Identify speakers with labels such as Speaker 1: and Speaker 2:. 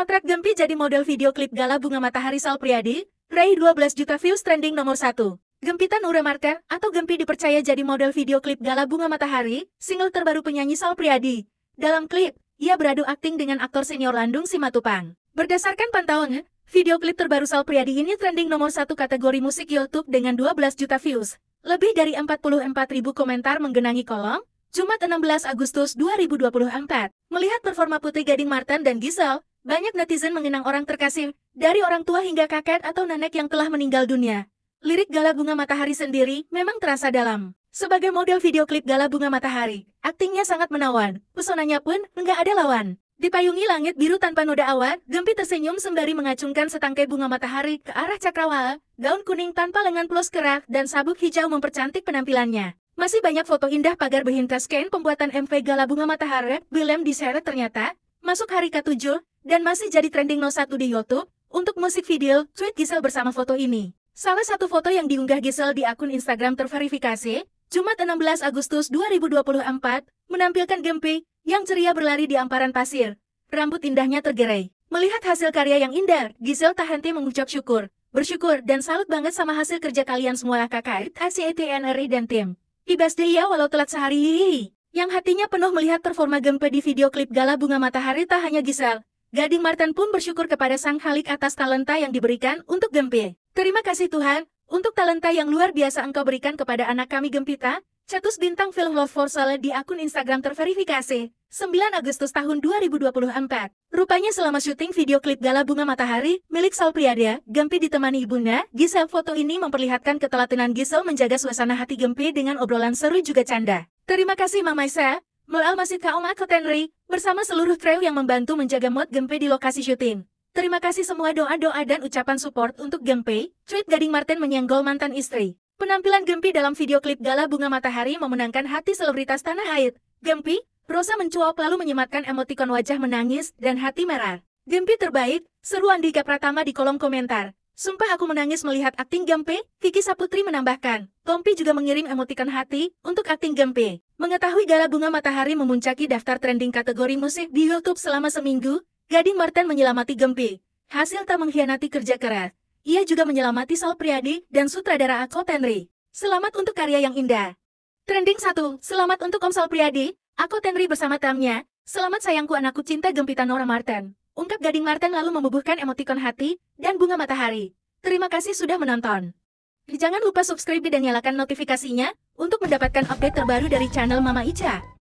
Speaker 1: Potret Gempi jadi model video klip gala bunga matahari Sal Priadi, raih 12 juta views trending nomor 1. Gempitan Ure Marka atau Gempi dipercaya jadi model video klip gala bunga matahari, single terbaru penyanyi Sal Priadi. Dalam klip, ia beradu akting dengan aktor senior Landung Simatupang. Berdasarkan pantauan, video klip terbaru Sal Priadi ini trending nomor 1 kategori musik YouTube dengan 12 juta views. Lebih dari 44 ribu komentar menggenangi kolom, Jumat 16 Agustus 2024. Melihat performa Putri Gading Martin dan Gisel, banyak netizen mengenang orang terkasih, dari orang tua hingga kakek atau nenek yang telah meninggal dunia. Lirik Gala Bunga Matahari sendiri memang terasa dalam. Sebagai model video klip Gala Bunga Matahari, aktingnya sangat menawan, pesonanya pun enggak ada lawan. Dipayungi langit biru tanpa noda awan, Gempi tersenyum sembari mengacungkan setangkai bunga matahari ke arah cakrawala, gaun kuning tanpa lengan plus kerak dan sabuk hijau mempercantik penampilannya. Masih banyak foto indah pagar behintas kain pembuatan MV Gala Bunga Matahari, di diseret ternyata, masuk hari ke-7, dan masih jadi trending no 1 di Youtube, untuk musik video, tweet Gisel bersama foto ini. Salah satu foto yang diunggah Gisel di akun Instagram terverifikasi, Jumat 16 Agustus 2024, menampilkan Gempi, yang ceria berlari di amparan pasir. Rambut indahnya tergerai. Melihat hasil karya yang indah, Gisel tak henti mengucap syukur. Bersyukur dan salut banget sama hasil kerja kalian semua kakak, ACETNRI dan tim. Ibas ya walau telat sehari, yang hatinya penuh melihat performa Gempi di video klip Gala Bunga Matahari tak hanya Gisel, Gading Martin pun bersyukur kepada Sang Halik atas talenta yang diberikan untuk Gempi. Terima kasih Tuhan, untuk talenta yang luar biasa engkau berikan kepada anak kami Gempita, Catus bintang film Love for Sale di akun Instagram terverifikasi, 9 Agustus tahun 2024. Rupanya selama syuting video klip Gala Bunga Matahari, milik Sal Priada, Gempi ditemani ibunya, Gisel foto ini memperlihatkan ketelatenan Gisel menjaga suasana hati Gempi dengan obrolan seru juga canda. Terima kasih Mama Isa, masih Masjid Kaoma Tenri bersama seluruh kru yang membantu menjaga mod Gempe di lokasi syuting. Terima kasih semua doa-doa dan ucapan support untuk Gempe, tweet Gading Martin menyenggol mantan istri. Penampilan Gempi dalam video klip Gala Bunga Matahari memenangkan hati selebritas tanah air. Gempi, Rosa mencuap lalu menyematkan emotikon wajah menangis dan hati merah. Gempi terbaik, seru Andika Pratama di kolom komentar. Sumpah aku menangis melihat akting Gempi, Kiki Saputri menambahkan. Tompi juga mengirim emotikon hati untuk akting Gempi. Mengetahui gala bunga matahari memuncaki daftar trending kategori musik di YouTube selama seminggu, Gading Martin menyelamati Gempi. Hasil tak mengkhianati kerja keras. Ia juga menyelamati Sal Priadi dan sutradara Ako Tenri. Selamat untuk karya yang indah. Trending 1. Selamat untuk Om Sal Priadi, Ako Tenri bersama tamnya. Selamat sayangku anakku cinta Gempita Nora Martin. Ungkap Gading Martin lalu membubuhkan emotikon hati dan bunga matahari. Terima kasih sudah menonton. Jangan lupa subscribe dan nyalakan notifikasinya untuk mendapatkan update terbaru dari channel Mama Ica.